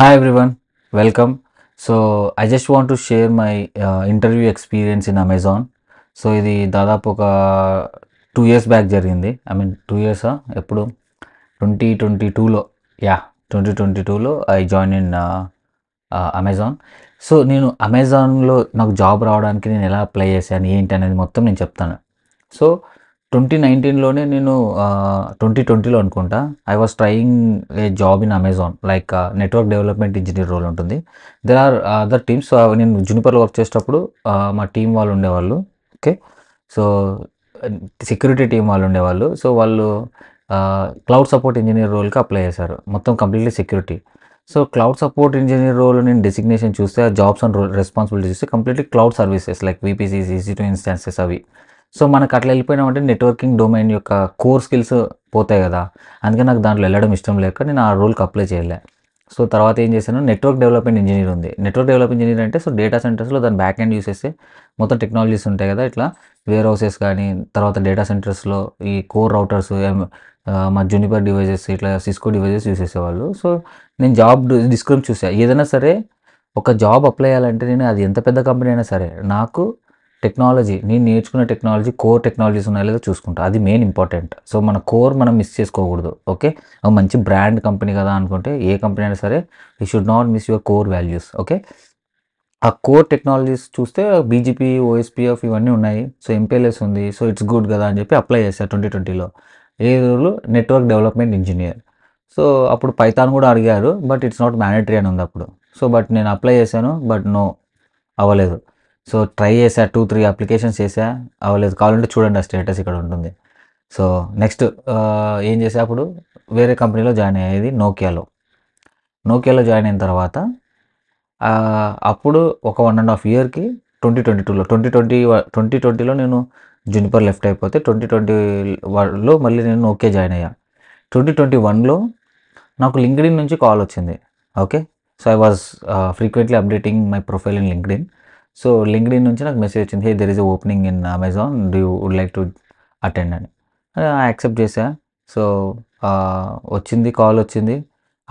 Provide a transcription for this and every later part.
hi everyone welcome so I just want to share my interview experience in Amazon so ఇది దాదాపు ఒక two years back జరిగింది I mean two ఇయర్సా ఎప్పుడు twenty twenty టూలో yeah twenty twenty టూలో I join in Amazon so నేను అమెజాన్లో నాకు జాబ్ రావడానికి నేను ఎలా అప్లై చేశాను ఏంటి అనేది మొత్తం నేను చెప్తాను సో ట్వంటీ నైన్టీన్లోనే నేను ట్వంటీ ట్వంటీలో అనుకుంటా I was trying a job in Amazon like network development engineer role ఉంటుంది దెర్ ఆర్ అదర్ టీమ్స్ నేను జూనిపర్లో వర్క్ చేసేటప్పుడు uh, మా టీం వాళ్ళు ఉండేవాళ్ళు ఓకే సో సెక్యూరిటీ టీం వాళ్ళు ఉండేవాళ్ళు సో వాళ్ళు క్లౌడ్ సపోర్ట్ ఇంజనీర్ రోల్కి అప్లై చేశారు మొత్తం completely security so cloud support engineer role నేను డెసిగ్నేషన్ చూస్తే జాబ్స్ అండ్ రోల్ రెస్పాన్సిబిలిటీ చూస్తే completely cloud services like VPCs EC two instances అవి సో మనకు అట్లా వెళ్ళిపోయినామంటే నెట్వర్కింగ్ డొమైన్ యొక్క కోర్ స్కిల్స్ పోతాయి కదా అందుకే నాకు దాంట్లో వెళ్ళడం ఇష్టం లేక నేను ఆ రోల్కి అప్లై చేయలే సో తర్వాత ఏం చేశాను నెట్వర్క్ డెవలప్మెంట్ ఇంజనీర్ ఉంది నెట్వర్క్ డెవలప్ ఇంజనీర్ అంటే సో డేటా సెంటర్స్లో దాని బ్యాక్ హ్యాండ్ యూస్ చేస్తే మొత్తం టెక్నాలజీస్ ఉంటాయి కదా ఇట్లా వేర్ హౌసెస్ కానీ తర్వాత డేటా సెంటర్స్లో ఈ కోర్ రౌటర్స్ మా జూనిపర్ డివైజెస్ ఇట్లా సిస్కో డివైజెస్ యూస్ చేసేవాళ్ళు సో నేను జాబ్ డిస్క్రిప్షన్ చూసా ఏదైనా సరే ఒక జాబ్ అప్లై చేయాలంటే నేను అది ఎంత పెద్ద కంపెనీ అయినా సరే నాకు టెక్నాలజీ నేను నేర్చుకున్న టెక్నాలజీ కోర్ టెక్నాలజీస్ ఉన్నాయో లేదో చూసుకుంటా అది మెయిన్ ఇంపార్టెంట్ సో మన కోర్ మనం మిస్ చేసుకోకూడదు ఓకే ఒక మంచి బ్రాండ్ కంపెనీ కదా అనుకుంటే ఏ కంపెనీ అయినా సరే you should not miss your core values okay ఆ కోర్ టెక్నాలజీస్ చూస్తే బీజీపీ ఓఎస్పీఎఫ్ ఇవన్నీ ఉన్నాయి సో ఎంపీఎల్ఎస్ ఉంది సో ఇట్స్ గుడ్ కదా అని చెప్పి అప్లై చేశారు ట్వంటీ ట్వంటీలో ఏ రోజు నెట్వర్క్ డెవలప్మెంట్ ఇంజనీర్ సో అప్పుడు పైతాన్ కూడా అడిగారు బట్ ఇట్స్ నాట్ మ్యానేటరీ అని ఉంది అప్పుడు సో బట్ నేను అప్లై చేశాను బట్ నో అవ్వలేదు సో ట్రై చేసా టూ త్రీ అప్లికేషన్స్ చేసా అవ్వలేదు కావాలంటే చూడండి ఆ స్టేటస్ ఇక్కడ ఉంటుంది సో నెక్స్ట్ ఏం చేసా అప్పుడు వేరే కంపెనీలో జాయిన్ అయ్యేది నోకియాలో నోకియాలో జాయిన్ అయిన తర్వాత అప్పుడు ఒక వన్ అండ్ హాఫ్ ఇయర్కి ట్వంటీ ట్వంటీ టూలో ట్వంటీ ట్వంటీ ట్వంటీ ట్వంటీలో నేను జునిపర్ లెఫ్ట్ అయిపోతే ట్వంటీ ట్వంటీ వన్లో మళ్ళీ నేను నోకియా జాయిన్ అయ్యా ట్వంటీ ట్వంటీ వన్లో నాకు లింక్డ్ఇన్ నుంచి కాల్ వచ్చింది okay so I was frequently updating my profile in in so in నుంచి నాకు మెసేజ్ వచ్చింది hey there is opening in Amazon do you would like to attend అని accept చేశా సో వచ్చింది కాల్ వచ్చింది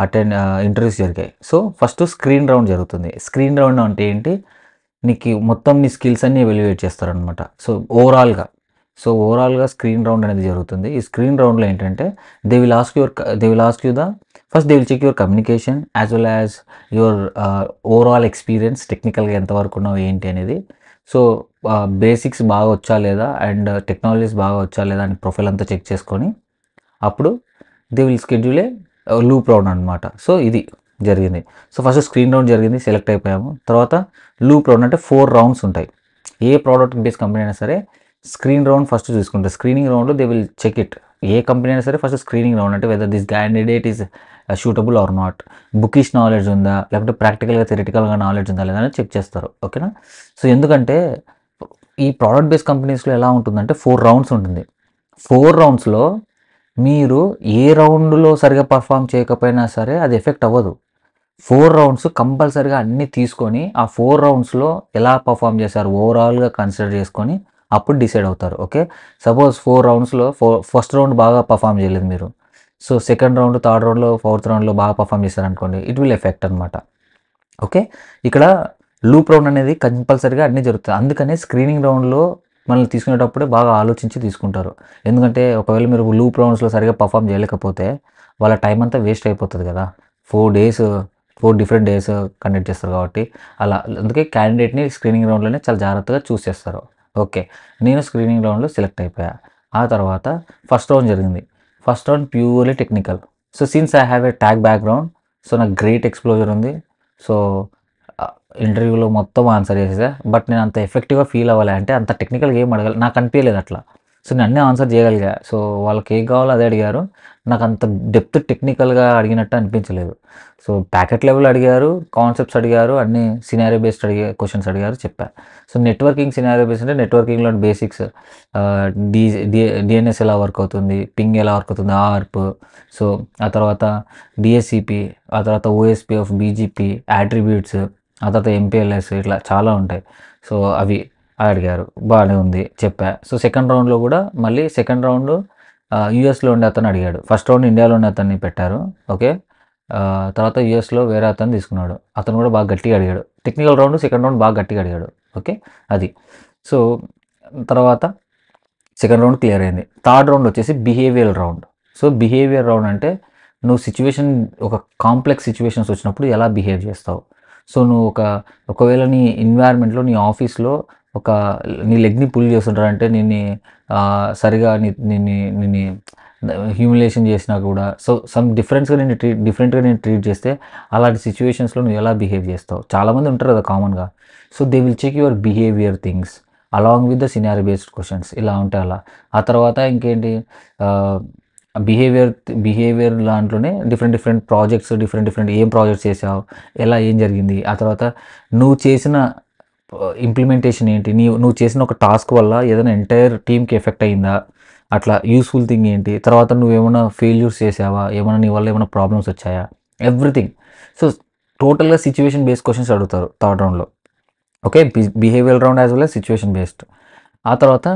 అటెండ్ ఇంటర్వ్యూస్ జరిగాయి so first screen round జరుగుతుంది screen round అంటే ఏంటి నీకు మొత్తం నీ స్కిల్స్ అన్నీ వెలివేట్ చేస్తారనమాట సో ఓవరాల్గా సో ఓవరాల్గా స్క్రీన్ రౌండ్ అనేది జరుగుతుంది ఈ స్క్రీన్ రౌండ్లో ఏంటంటే they will ask your they will ask you the first they will check your communication as well as your overall experience టెక్నికల్గా ఎంతవరకు ఉన్నావు ఏంటి అనేది సో బేసిక్స్ uh, బాగా వచ్చా లేదా అండ్ టెక్నాలజీస్ uh, బాగా వచ్చా లేదా అని ప్రొఫైల్ అంతా చెక్ చేసుకొని అప్పుడు they will schedule loop round అనమాట సో ఇది జరిగింది సో ఫస్ట్ స్క్రీన్ రౌండ్ జరిగింది సెలెక్ట్ అయిపోయాము తర్వాత లూప్ రౌండ్ అంటే ఫోర్ రౌండ్స్ ఉంటాయి ఏ ప్రోడక్ట్ బేస్ కంపెనీ అయినా సరే స్క్రీన్ రౌండ్ ఫస్ట్ చూసుకుంటారు స్క్రీనింగ్ రౌండ్లో దే విల్ చెక్ ఇట్ ఏ కంపెనీ అయినా సరే ఫస్ట్ స్క్రీనింగ్ రౌండ్ అంటే whether this candidate is suitable or not bookish knowledge ఉందా లేకపోతే ప్రాక్టికల్గా థెరిటికల్గా నాలెడ్జ్ ఉందా లేదా చెక్ చేస్తారు ఓకేనా సో ఎందుకంటే ఈ ప్రోడక్ట్ బేస్డ్ కంపెనీస్లో ఎలా ఉంటుందంటే ఫోర్ రౌండ్స్ ఉంటుంది ఫోర్ రౌండ్స్లో మీరు ఏ రౌండ్లో సరిగా పర్ఫామ్ చేయకపోయినా సరే అది ఎఫెక్ట్ అవ్వదు ఫోర్ రౌండ్స్ కంపల్సరిగా అన్నీ తీసుకొని ఆ ఫోర్ రౌండ్స్లో ఎలా పర్ఫామ్ చేశారు ఓవరాల్గా కన్సిడర్ చేసుకొని అప్పుడు డిసైడ్ అవుతారు ఓకే సపోజ్ ఫోర్ రౌండ్స్లో ఫోర్ ఫస్ట్ రౌండ్ బాగా పర్ఫామ్ చేయలేదు మీరు సో సెకండ్ రౌండ్ థర్డ్ రౌండ్లో ఫోర్త్ రౌండ్లో బాగా పర్ఫామ్ చేశారనుకోండి ఇట్ విల్ ఎఫెక్ట్ అనమాట ఓకే ఇక్కడ లూప్ రౌండ్ అనేది కంపల్సరీగా అన్నీ జరుగుతుంది అందుకనే స్క్రీనింగ్ రౌండ్లో మనల్ని తీసుకునేటప్పుడు బాగా ఆలోచించి తీసుకుంటారు ఎందుకంటే ఒకవేళ మీరు లూప్ రౌండ్స్లో సరిగా పర్ఫామ్ చేయలేకపోతే వాళ్ళ టైం అంతా వేస్ట్ అయిపోతుంది కదా four days four different days conduct చేస్తారు కాబట్టి అలా అందుకే క్యాండిడేట్ని స్క్రీనింగ్ రౌండ్లోనే చాలా జాగ్రత్తగా చూస్ చేస్తారు ఓకే నేను స్క్రీనింగ్ రౌండ్లో సెలెక్ట్ అయిపోయా ఆ తర్వాత ఫస్ట్ రౌండ్ జరిగింది first round purely technical so since I have a TAC background so నాకు గ్రేట్ ఎక్స్ప్లోజర్ ఉంది సో ఇంటర్వ్యూలో uh, మొత్తం ఆన్సర్ చేసేసా బట్ నేను అంత ఎఫెక్టివ్గా ఫీల్ అవ్వాలి అంటే అంత టెక్నికల్గా ఏం అడగాలి నాకు అనిపించలేదు అట్లా సో నేను అన్నీ ఆన్సర్ చేయగలిగా సో వాళ్ళకి ఏం కావాలో అదే అడిగారు నాకు అంత డెప్త్ టెక్నికల్గా అడిగినట్టు అనిపించలేదు సో ప్యాకెట్ లెవెల్ అడిగారు కాన్సెప్ట్స్ అడిగారు అన్ని సినారీ బేస్డ్ అడిగే క్వశ్చన్స్ అడిగారు చెప్పారు సో నెట్వర్కింగ్ సినారీ బేస్ అంటే నెట్వర్కింగ్లో బేసిక్స్ డి డిఎన్ఎస్ ఎలా వర్క్ అవుతుంది పింగ్ ఎలా వర్క్ అవుతుంది ఆర్ప్ సో ఆ తర్వాత డిఎస్సిపి ఆ తర్వాత ఓఎస్పి ఆఫ్ బీజీపీ యాట్రిబ్యూట్స్ ఆ తర్వాత ఎంపీఎల్ఎస్ ఇట్లా చాలా ఉంటాయి సో అవి అడిగారు బాగానే ఉంది చెప్పా సో సెకండ్ రౌండ్లో కూడా మళ్ళీ సెకండ్ రౌండ్ యూఎస్లో ఉండే అతను అడిగాడు ఫస్ట్ రౌండ్ ఇండియాలో ఉండే అతన్ని పెట్టారు ఓకే తర్వాత యూఎస్లో వేరే అతను తీసుకున్నాడు అతను కూడా బాగా గట్టిగా అడిగాడు టెక్నికల్ రౌండ్ సెకండ్ రౌండ్ బాగా గట్టిగా అడిగాడు ఓకే అది సో తర్వాత సెకండ్ రౌండ్ క్లియర్ అయింది థర్డ్ రౌండ్ వచ్చేసి behaviour round so behaviour round అంటే నువ్వు సిచ్యువేషన్ ఒక కాంప్లెక్స్ సిచ్యువేషన్స్ వచ్చినప్పుడు ఎలా బిహేవ్ చేస్తావు సో నువ్వు ఒక ఒకవేళ నీ ఎన్వైర్న్మెంట్లో నీ ఆఫీస్లో ఒక నీ లెగ్ని పుల్ చేస్తుంటారు అంటే సరిగా నిన్ని నిన్ను హ్యూమిలేషన్ చేసినా కూడా సో సమ్ డిఫరెన్స్గా నేను ట్రీట్ డిఫరెంట్గా నేను ట్రీట్ చేస్తే అలాంటి సిచ్యువేషన్స్లో నువ్వు ఎలా బిహేవ్ చేస్తావు చాలామంది ఉంటారు కదా కామన్గా so they will check your behaviour things along with the scenario based questions ఇలా ఉంటే అలా ఆ తర్వాత ఇంకేంటి బిహేవియర్ బిహేవియర్ దాంట్లోనే different different projects different different ఏం ప్రాజెక్ట్స్ చేసావు ఎలా ఏం జరిగింది ఆ తర్వాత నువ్వు చేసిన ఇంప్లిమెంటేషన్ ఏంటి నీ నువ్వు చేసిన ఒక టాస్క్ వల్ల ఏదైనా ఎంటైర్ టీమ్కి ఎఫెక్ట్ అయిందా అట్లా యూస్ఫుల్ థింగ్ ఏంటి తర్వాత నువ్వేమైనా ఫెయిల్యూర్స్ చేసావా ఏమైనా నీ వల్ల ఏమైనా ప్రాబ్లమ్స్ వచ్చాయా ఎవ్రీథింగ్ సో టోటల్గా సిచ్యువేషన్ బేస్డ్ క్వశ్చన్స్ అడుగుతారు థర్డ్ రౌండ్లో okay behaviour round as well situation based ఆ తర్వాత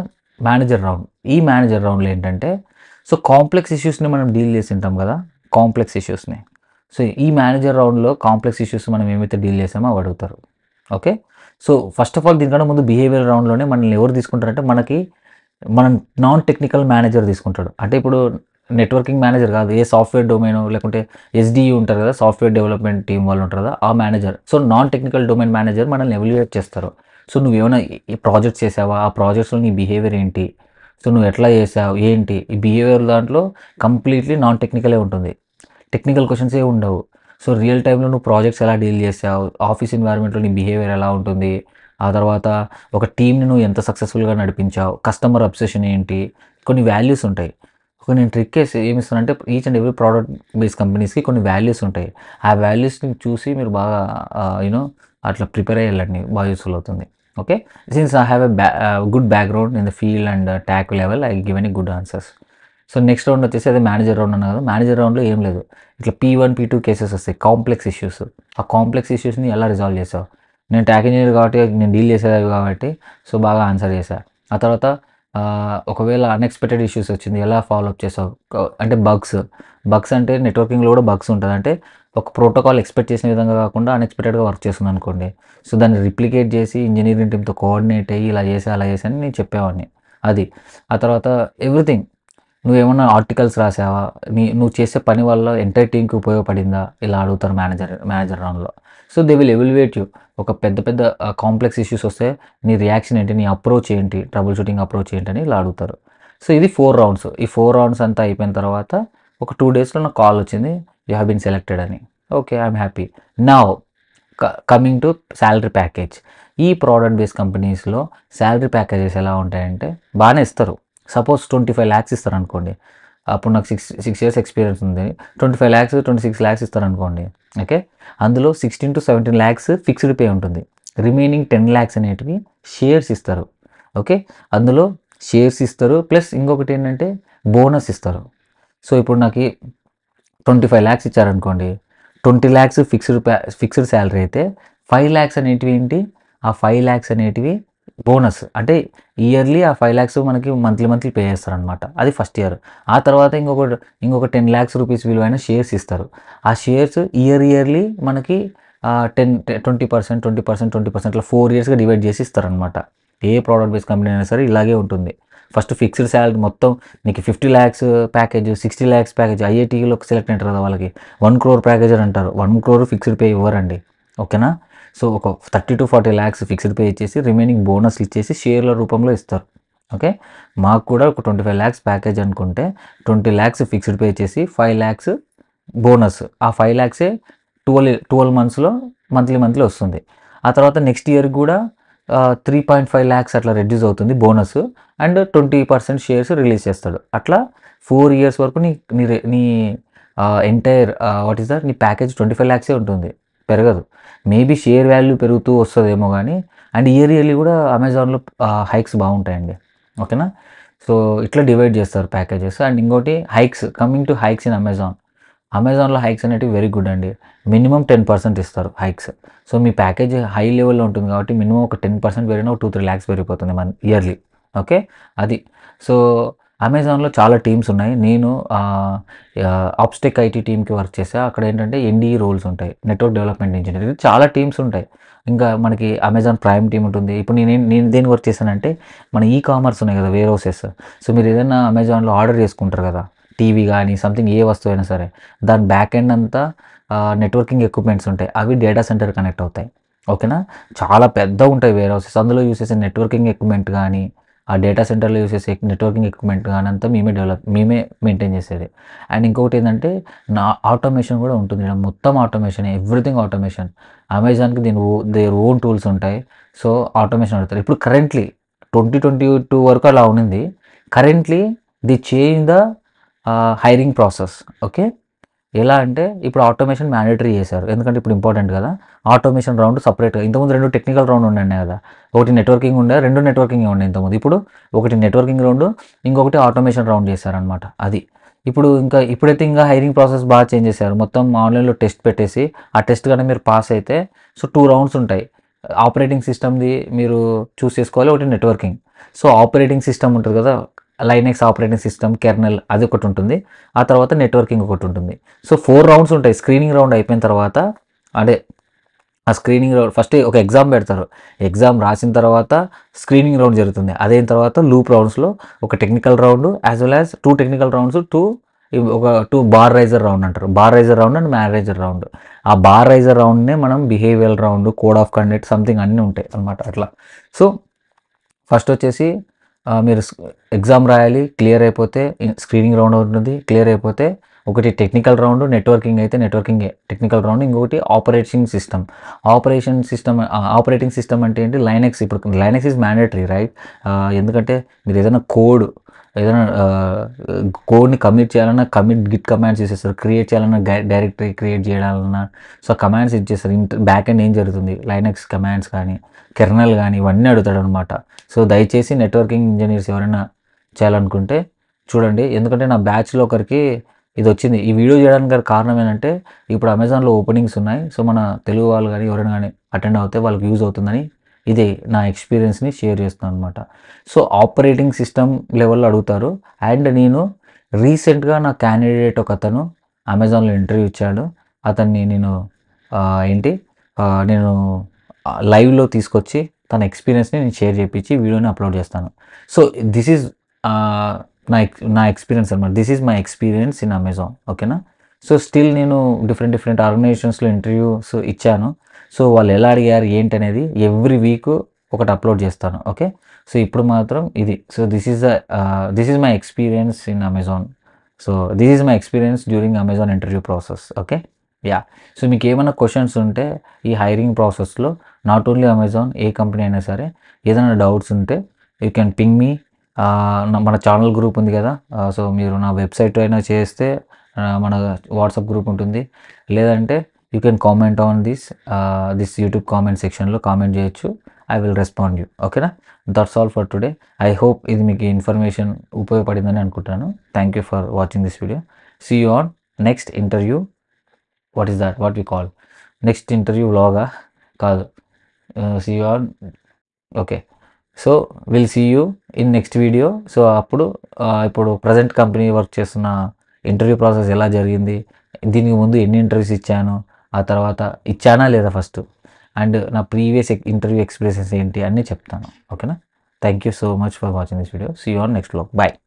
మేనేజర్ రౌండ్ ఈ మేనేజర్ రౌండ్లో ఏంటంటే సో కాంప్లెక్స్ ఇష్యూస్ని మనం డీల్ చేసి ఉంటాం కదా కాంప్లెక్స్ ఇష్యూస్ని సో ఈ మేనేజర్ రౌండ్లో కాంప్లెక్స్ ఇష్యూస్ మనం ఏమైతే డీల్ చేసామో అవి అడుగుతారు okay so first of all దీనికన్నా ముందు బిహేవియర్ రౌండ్లోనే మనల్ని ఎవరు తీసుకుంటారంటే మనకి మన నాన్ టెక్నికల్ మేనేజర్ తీసుకుంటాడు అంటే ఇప్పుడు నెట్వర్కింగ్ మేనేజర్ కాదు ఏ సాఫ్ట్వేర్ డొమైన్ లేకుంటే ఎస్డిఈ ఉంటారు కదా సాఫ్ట్వేర్ డెవలప్మెంట్ టీం వాళ్ళు ఉంటారు కదా ఆ manager so non technical domain manager మనల్ని ఎవల్యుయేట్ చేస్తారు సో నువ్వు ఏమైనా ప్రాజెక్ట్స్ చేసావా ఆ ప్రాజెక్ట్స్లో నీ బిహేవియర్ ఏంటి సో నువ్వు ఎట్లా చేసావు ఏంటి ఈ బిహేవియర్ దాంట్లో కంప్లీట్లీ నాన్ టెక్నికలే ఉంటుంది టెక్నికల్ క్వశ్చన్స్ ఏ ఉండవు సో రియల్ టైంలో నువ్వు ప్రాజెక్ట్స్ ఎలా డీల్ చేసావు ఆఫీస్ ఎన్వైర్న్మెంట్లో నీ బిహేవియర్ ఎలా ఉంటుంది ఆ తర్వాత ఒక టీంని నువ్వు ఎంత సక్సెస్ఫుల్గా నడిపించావు కస్టమర్ అబ్సెషన్ ఏంటి కొన్ని వాల్యూస్ ఉంటాయి కొన్ని ట్రిక్కేస్ ఏమిస్తానంటే each and every product base కంపెనీస్కి కొన్ని వాల్యూస్ ఉంటాయి ఆ వాల్యూస్ని చూసి మీరు బాగా యూనో అట్లా ప్రిపేర్ అయ్యాలండి బాగా యూస్ఫుల్ అవుతుంది okay since I have a good background in the field and TAC level I give any good answers so next round వచ్చేసి అదే మేనేజర్ రౌండ్ అన్నా కదా మేనేజర్ రౌండ్లో ఏం లేదు ఇట్లా P one P two cases వస్తాయి కాంప్లెక్స్ ఇష్యూస్ ఆ కాంప్లెక్స్ ఇష్యూస్ని ఎలా రిజాల్వ్ చేసావు నేను ట్యాక్ ఇంజనీర్ కాబట్టి నేను డీల్ చేసేది కాబట్టి సో బాగా ఆన్సర్ చేశాను ఆ తర్వాత ఒకవేళ అన్ఎక్స్పెక్టెడ్ ఇష్యూస్ వచ్చింది ఎలా ఫాలో అప్ చేసావు అంటే బగ్స్ బగ్స్ అంటే నెట్వర్కింగ్లో కూడా బగ్స్ ఉంటుంది అంటే ఒక ప్రోటోకాల్ ఎక్స్పెక్ట్ చేసిన విధంగా కాకుండా అన్ఎక్స్పెక్టెడ్గా వర్క్ చేస్తుంది అనుకోండి సో దాన్ని రిప్లికేట్ చేసి ఇంజనీరింగ్ టీమ్తో కోఆర్డినేట్ అయ్యి ఇలా చేసి అలా చేసి అని నేను చెప్పేవాడిని అది ఆ తర్వాత ఎవ్రీథింగ్ నువ్వేమన్నా ఆర్టికల్స్ రాసావా నీ నువ్వు చేసే పని వల్ల ఎంటర్ టీంకి ఉపయోగపడిందా ఇలా అడుగుతారు మేనేజర్ మేనేజర్ రౌండ్లో so they will evaluate you ఒక పెద్ద పెద్ద కాంప్లెక్స్ ఇష్యూస్ వస్తే నీ రియాక్షన్ ఏంటి నీ అప్రోచ్ ఏంటి ట్రబుల్ షూటింగ్ అప్రోచ్ ఏంటి అని ఇలా అడుగుతారు సో ఇది ఫోర్ రౌండ్స్ ఈ ఫోర్ రౌండ్స్ అంతా అయిపోయిన తర్వాత ఒక టూ డేస్లో నాకు కాల్ వచ్చింది యూ హ్యావ్ బీన్ సెలెక్టెడ్ అని ఓకే ఐఎమ్ హ్యాపీ నా కమింగ్ టు శాలరీ ప్యాకేజ్ ఈ ప్రోడక్ట్ బేస్డ్ కంపెనీస్లో శాలరీ ప్యాకేజెస్ ఎలా ఉంటాయంటే బాగానే ఇస్తారు సపోజ్ ట్వంటీ ఫైవ్ ల్యాక్స్ ఇస్తారనుకోండి అప్పుడు నాకు సిక్స్ సిక్స్ ఇయర్స్ ఎక్స్పీరియన్స్ ఉంది twenty five lakhs twenty six lakhs ఇస్తారనుకోండి ఓకే అందులో sixteen to seventeen lakhs fixed pay ఉంటుంది రిమైనింగ్ టెన్ ల్యాక్స్ అనేటివి షేర్స్ ఇస్తారు ఓకే అందులో షేర్స్ ఇస్తారు ప్లస్ ఇంకొకటి ఏంటంటే బోనస్ ఇస్తారు సో ఇప్పుడు నాకు ట్వంటీ ఫైవ్ ల్యాక్స్ ఇచ్చారనుకోండి twenty lakhs fixed fixed salary అయితే ఫైవ్ ల్యాక్స్ అనేటివి ఏంటి ఆ ఫైవ్ ల్యాక్స్ అనేటివి బోనస్ అంటే ఇయర్లీ ఆ ఫైవ్ ల్యాక్స్ మనకి మంత్లీ మంత్లీ పే చేస్తారనమాట అది ఫస్ట్ ఇయర్ ఆ తర్వాత ఇంకొక ఇంకొక టెన్ ల్యాక్స్ రూపీస్ విలువైన షేర్స్ ఇస్తారు ఆ షేర్స్ ఇయర్ ఇయర్లీ మనకి ten twenty percent twenty percent twenty percent ఇట్లా ఫోర్ ఇయర్స్గా డివైడ్ చేసి ఇస్తారనమాట ఏ ప్రోడక్ట్ బేస్ కంపెనీ అయినా సరే ఇలాగే ఉంటుంది ఫస్ట్ ఫిక్స్డ్ శాలరీ మొత్తం నీకు fifty lakhs package sixty lakhs package ఐఐటీలో సెలెక్ట్ అంటారు కదా వాళ్ళకి వన్ క్రోర్ ప్యాకేజ్ అంటారు వన్ క్రోర్ ఫిక్స్డ్ పే ఇవ్వరండి ఓకేనా సో ఒక thirty to forty lakhs fixed pay ఇచ్చేసి రిమైనింగ్ బోనస్ ఇచ్చేసి షేర్ల రూపంలో ఇస్తారు ఓకే మాకు కూడా ఒక ట్వంటీ ఫైవ్ ల్యాక్స్ ప్యాకేజ్ అనుకుంటే ట్వంటీ ల్యాక్స్ ఫిక్స్డ్ పే చేసి ఫైవ్ ల్యాక్స్ బోనస్ ఆ ఫైవ్ ల్యాక్సే ట్వెల్వ్ ట్వెల్వ్ మంత్స్లో మంత్లీ మంత్లీ వస్తుంది ఆ తర్వాత నెక్స్ట్ ఇయర్ కూడా త్రీ పాయింట్ ఫైవ్ ల్యాక్స్ అట్లా రెడ్యూస్ అవుతుంది bonus and twenty percent shares release చేస్తాడు అట్లా ఫోర్ ఇయర్స్ వరకు నీ నీ నీ ఎంటైర్ వాట్ ఈస్ దట్ నీ ప్యాకేజ్ ట్వంటీ ఫైవ్ ల్యాక్సే ఉంటుంది పెరగదు మేబీ షేర్ వాల్యూ పెరుగుతూ వస్తుందేమో కానీ అండ్ ఇయర్ ఇయర్లీ కూడా అమెజాన్లో హైక్స్ బాగుంటాయండి ఓకేనా సో ఇట్లా డివైడ్ చేస్తారు ప్యాకేజెస్ అండ్ ఇంకోటి hikes coming to hikes in Amazon అమెజాన్లో హైక్స్ అనేటివి వెరీ గుడ్ అండి మినిమం టెన్ పర్సెంట్ ఇస్తారు హైక్స్ సో మీ ప్యాకేజ్ హై లెవెల్లో ఉంటుంది కాబట్టి మినిమం ఒక టెన్ పర్సెంట్ పెరిగినా ఒక టూ త్రీ ల్యాక్స్ పెరిగిపోతుంది మన ఇయర్లీ ఓకే అది సో అమెజాన్లో చాలా టీమ్స్ ఉన్నాయి నేను ఆప్స్టెక్ ఐటీ టీమ్కి వర్క్ చేసా అక్కడ ఏంటంటే ఎన్డీ రోల్స్ e ఉంటాయి నెట్వర్క్ డెవలప్మెంట్ ఇంజనీర్ చాలా టీమ్స్ ఉంటాయి ఇంకా మనకి అమెజాన్ ప్రైమ్ టీమ్ ఉంటుంది ఇప్పుడు నేను నేను దేని వర్క్ చేశానంటే మన ఈ కామర్స్ ఉన్నాయి కదా వేర్ హౌసెస్ సో మీరు ఏదైనా అమెజాన్లో ఆర్డర్ చేసుకుంటారు కదా టీవీ కానీ సంథింగ్ ఏ వస్తువు అయినా సరే దాని బ్యాక్ ఎండ్ అంతా నెట్వర్కింగ్ ఎక్విప్మెంట్స్ ఉంటాయి అవి డేటా సెంటర్ కనెక్ట్ అవుతాయి ఓకేనా చాలా పెద్ద ఉంటాయి వేర్ హౌసెస్ అందులో యూస్ చేసే నెట్వర్కింగ్ ఎక్విప్మెంట్ కానీ ఆ డేటా సెంటర్లో యూస్ చేసే నెట్వర్కింగ్ ఎక్విప్మెంట్ అంతా మేమే డెవలప్ మేమే మెయింటైన్ చేసేది అండ్ ఇంకొకటి ఏంటంటే నా ఆటోమేషన్ కూడా ఉంటుంది మొత్తం ఆటోమేషన్ ఎవ్రీథింగ్ ఆటోమేషన్ అమెజాన్కి దీని దేర్ ఓన్ టూల్స్ ఉంటాయి సో ఆటోమేషన్ అడుగుతారు ఇప్పుడు కరెంట్లీ ట్వంటీ ట్వంటీ టూ వరకు అలా ఉన్నింది currently the change the hiring process okay ఎలా అంటే ఇప్పుడు ఆటోమేషన్ మ్యాండేటరీ చేశారు ఎందుకంటే ఇప్పుడు ఇంపార్టెంట్ కదా ఆటోమేషన్ రౌండ్ సపరేట్గా ఇంతకుముందు రెండు టెక్నికల్ రౌండ్ ఉండే కదా ఒకటి నెట్వర్కింగ్ ఉండే రెండు నెట్వర్కింగ్ ఉండే ఇంతకుముందు ఇప్పుడు ఒకటి నెట్వర్కింగ్ రౌండ్ ఇంకొకటి ఆటోమేషన్ రౌండ్ చేశారనమాట అది ఇప్పుడు ఇంకా ఇప్పుడైతే ఇంకా హైరింగ్ ప్రాసెస్ బాగా చేంజ్ చేశారు మొత్తం ఆన్లైన్లో టెస్ట్ పెట్టేసి ఆ టెస్ట్ కానీ మీరు పాస్ అయితే సో టూ రౌండ్స్ ఉంటాయి ఆపరేటింగ్ సిస్టమ్ది మీరు చూస్ చేసుకోవాలి ఒకటి నెట్వర్కింగ్ సో ఆపరేటింగ్ సిస్టమ్ ఉంటుంది కదా లైనెక్స్ ఆపరేటింగ్ సిస్టమ్ కెర్నల్ అది ఒకటి ఉంటుంది ఆ తర్వాత నెట్వర్కింగ్ ఒకటి ఉంటుంది సో ఫోర్ రౌండ్స్ ఉంటాయి స్క్రీనింగ్ రౌండ్ అయిపోయిన తర్వాత అంటే ఆ స్క్రీనింగ్ రౌండ్ ఫస్ట్ ఒక ఎగ్జామ్ పెడతారు ఎగ్జామ్ రాసిన తర్వాత స్క్రీనింగ్ రౌండ్ జరుగుతుంది అదైన తర్వాత లూప్ రౌండ్స్లో ఒక technical round as well as two technical rounds two ఒక టూ బార్ రైజర్ రౌండ్ అంటారు bar raiser round and manager round ఆ బార్ రైజర్ రౌండ్నే మనం behaviour round code of conduct something అన్నీ ఉంటాయి అనమాట అట్లా సో ఫస్ట్ వచ్చేసి మీరు ఎగ్జామ్ రాయాలి క్లియర్ అయిపోతే స్క్రీనింగ్ రౌండ్ ఉంటుంది క్లియర్ అయిపోతే ఒకటి టెక్నికల్ రౌండ్ నెట్వర్కింగ్ అయితే నెట్వర్కింగ్ టెక్నికల్ రౌండ్ ఇంకొకటి operating system operation system operating system అంటే ఏంటి లైనెక్స్ ఇప్పుడు లైనెక్స్ ఈజ్ మ్యాండేటరీ రైట్ ఎందుకంటే మీరు ఏదైనా కోడ్ ఏదైనా కోడ్ని కమిట్ చేయాలన్నా కమిట్ గిట్ కమాండ్స్ ఇచ్చేస్తారు క్రియేట్ చేయాలన్నా డైరెక్టరీ క్రియేట్ చేయాలన్నా సో కమాండ్స్ ఇచ్చేస్తారు ఇంటర్ బ్యాక్ అండ్ ఏం జరుగుతుంది లైనక్స్ కమాండ్స్ కానీ కెర్నల్ కానీ ఇవన్నీ అడుగుతాడు అనమాట సో దయచేసి నెట్వర్కింగ్ ఇంజనీర్స్ ఎవరైనా చేయాలనుకుంటే చూడండి ఎందుకంటే నా బ్యాచ్లో ఒకరికి ఇది వచ్చింది ఈ వీడియో చేయడానికి గారి కారణం ఏంటంటే ఇప్పుడు అమెజాన్లో ఓపెనింగ్స్ ఉన్నాయి సో మన తెలుగు వాళ్ళు కానీ ఎవరైనా కానీ అటెండ్ అవుతే వాళ్ళకి యూజ్ అవుతుందని ఇది నా ఎక్స్పీరియన్స్ని షేర్ చేస్తున్నాను అనమాట సో ఆపరేటింగ్ సిస్టమ్ లెవెల్లో అడుగుతారు అండ్ నేను రీసెంట్గా నా క్యాండిడేట్ ఒక అతను అమెజాన్లో ఇంటర్వ్యూ ఇచ్చాడు అతన్ని నేను ఏంటి నేను లైవ్లో తీసుకొచ్చి తన ఎక్స్పీరియన్స్ని నేను షేర్ చేయించి వీడియోని అప్లోడ్ చేస్తాను సో దిస్ ఈజ్ నా నా ఎక్స్పీరియన్స్ అనమాట this is my experience in Amazon ఓకేనా సో స్టిల్ నేను డిఫరెంట్ డిఫరెంట్ ఆర్గనైజేషన్స్లో ఇంటర్వ్యూస్ ఇచ్చాను సో వాళ్ళు ఎలా అడిగారు ఏంటి అనేది ఎవ్రీ వీక్ ఒకటి అప్లోడ్ చేస్తాను ఓకే సో ఇప్పుడు మాత్రం ఇది so this is the this is my experience in Amazon so this is my experience during Amazon interview process okay yeah so మీకు ఏమైనా క్వశ్చన్స్ ఉంటే ఈ హైరింగ్ ప్రాసెస్లో నాట్ ఓన్లీ అమెజాన్ ఏ కంపెనీ అయినా సరే ఏదైనా డౌట్స్ ఉంటే యూ క్యాన్ పింగ్ మీ మన ఛానల్ గ్రూప్ ఉంది కదా సో మీరు నా వెబ్సైట్ అయినా చేస్తే మన వాట్సాప్ గ్రూప్ ఉంటుంది లేదంటే you can comment on this this YouTube comment సెక్షన్లో కామెంట్ చేయొచ్చు ఐ విల్ రెస్పాండ్ యూ ఓకేనా that's all for today I hope ఇది మీకు ఇన్ఫర్మేషన్ ఉపయోగపడిందని అనుకుంటాను thank you for watching this video see you on next interview what is that what you call next interview వ్లాగా కాదు see you on okay so will see you in next video so అప్పుడు uh, ఇప్పుడు present company work చేస్తున్న interview process ఎలా జరిగింది దీనికి ముందు ఎన్ని ఇంటర్వ్యూస్ ఇచ్చాను ఆ తర్వాత ఇచ్చానా లేదా ఫస్ట్ అండ్ నా ప్రీవియస్ ఇంటర్వ్యూ ఎక్స్పీరియన్సెస్ ఏంటి అన్నీ చెప్తాను ఓకేనా thank you so much for watching this video see on next blog bye